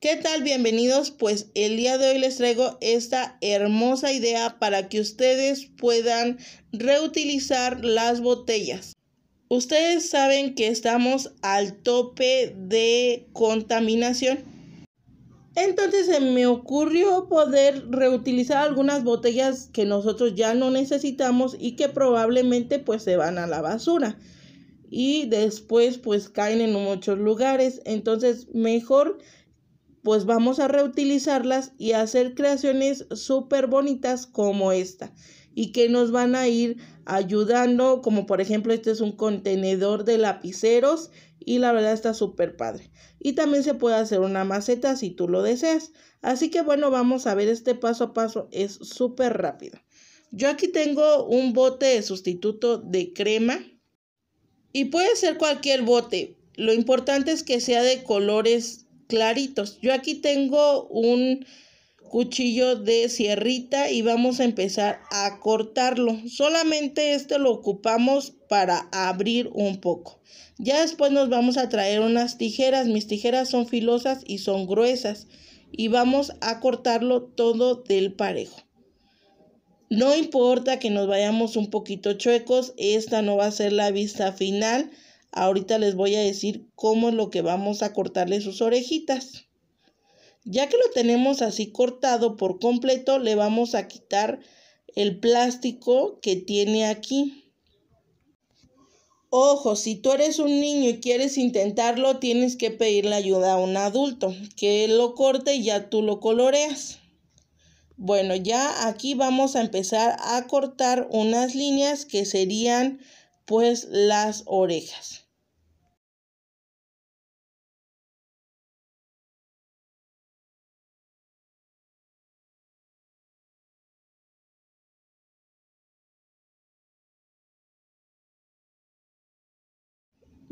¿Qué tal? Bienvenidos. Pues el día de hoy les traigo esta hermosa idea para que ustedes puedan reutilizar las botellas. Ustedes saben que estamos al tope de contaminación. Entonces se me ocurrió poder reutilizar algunas botellas que nosotros ya no necesitamos y que probablemente pues se van a la basura y después pues caen en muchos lugares. Entonces mejor pues vamos a reutilizarlas y hacer creaciones súper bonitas como esta y que nos van a ir ayudando como por ejemplo este es un contenedor de lapiceros y la verdad está súper padre y también se puede hacer una maceta si tú lo deseas así que bueno vamos a ver este paso a paso es súper rápido yo aquí tengo un bote de sustituto de crema y puede ser cualquier bote lo importante es que sea de colores claritos. Yo aquí tengo un cuchillo de sierrita y vamos a empezar a cortarlo. Solamente este lo ocupamos para abrir un poco. Ya después nos vamos a traer unas tijeras. Mis tijeras son filosas y son gruesas. Y vamos a cortarlo todo del parejo. No importa que nos vayamos un poquito chuecos, esta no va a ser la vista final. Ahorita les voy a decir cómo es lo que vamos a cortarle sus orejitas. Ya que lo tenemos así cortado por completo, le vamos a quitar el plástico que tiene aquí. Ojo, si tú eres un niño y quieres intentarlo, tienes que pedirle ayuda a un adulto que lo corte y ya tú lo coloreas. Bueno, ya aquí vamos a empezar a cortar unas líneas que serían pues las orejas.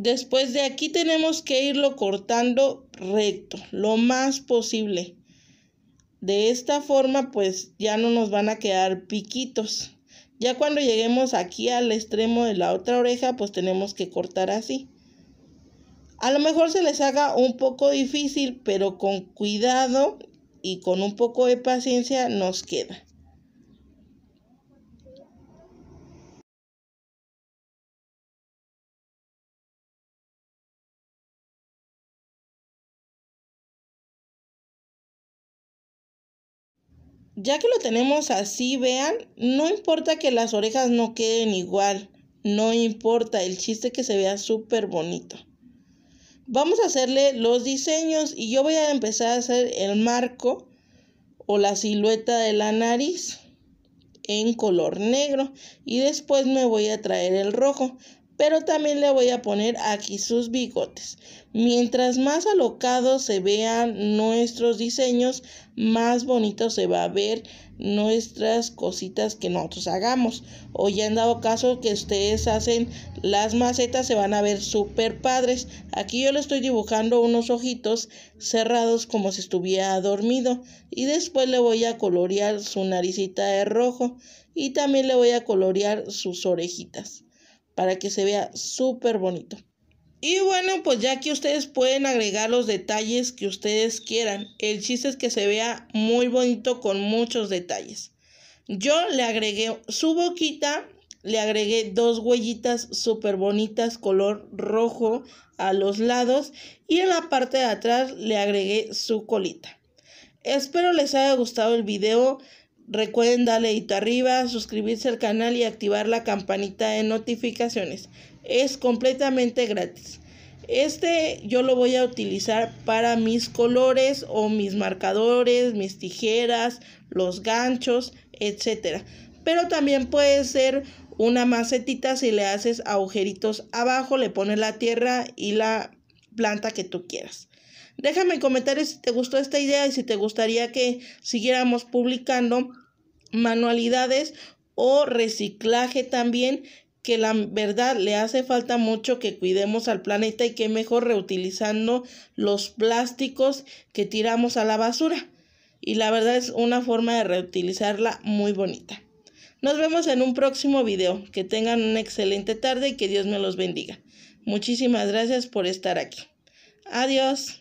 Después de aquí tenemos que irlo cortando recto, lo más posible. De esta forma pues ya no nos van a quedar piquitos. Ya cuando lleguemos aquí al extremo de la otra oreja, pues tenemos que cortar así. A lo mejor se les haga un poco difícil, pero con cuidado y con un poco de paciencia nos queda. Ya que lo tenemos así, vean, no importa que las orejas no queden igual, no importa, el chiste que se vea súper bonito. Vamos a hacerle los diseños y yo voy a empezar a hacer el marco o la silueta de la nariz en color negro y después me voy a traer el rojo pero también le voy a poner aquí sus bigotes. Mientras más alocados se vean nuestros diseños, más bonitos se va a ver nuestras cositas que nosotros hagamos. O ya en dado caso que ustedes hacen las macetas, se van a ver súper padres. Aquí yo le estoy dibujando unos ojitos cerrados como si estuviera dormido. Y después le voy a colorear su naricita de rojo. Y también le voy a colorear sus orejitas para que se vea súper bonito. Y bueno, pues ya que ustedes pueden agregar los detalles que ustedes quieran. El chiste es que se vea muy bonito con muchos detalles. Yo le agregué su boquita, le agregué dos huellitas súper bonitas color rojo a los lados y en la parte de atrás le agregué su colita. Espero les haya gustado el video. Recuerden darle arriba, suscribirse al canal y activar la campanita de notificaciones. Es completamente gratis. Este yo lo voy a utilizar para mis colores o mis marcadores, mis tijeras, los ganchos, etcétera. Pero también puede ser una macetita si le haces agujeritos abajo, le pones la tierra y la planta que tú quieras. Déjame en comentarios si te gustó esta idea y si te gustaría que siguiéramos publicando manualidades o reciclaje también que la verdad le hace falta mucho que cuidemos al planeta y que mejor reutilizando los plásticos que tiramos a la basura. Y la verdad es una forma de reutilizarla muy bonita. Nos vemos en un próximo video. Que tengan una excelente tarde y que Dios me los bendiga. Muchísimas gracias por estar aquí. Adiós.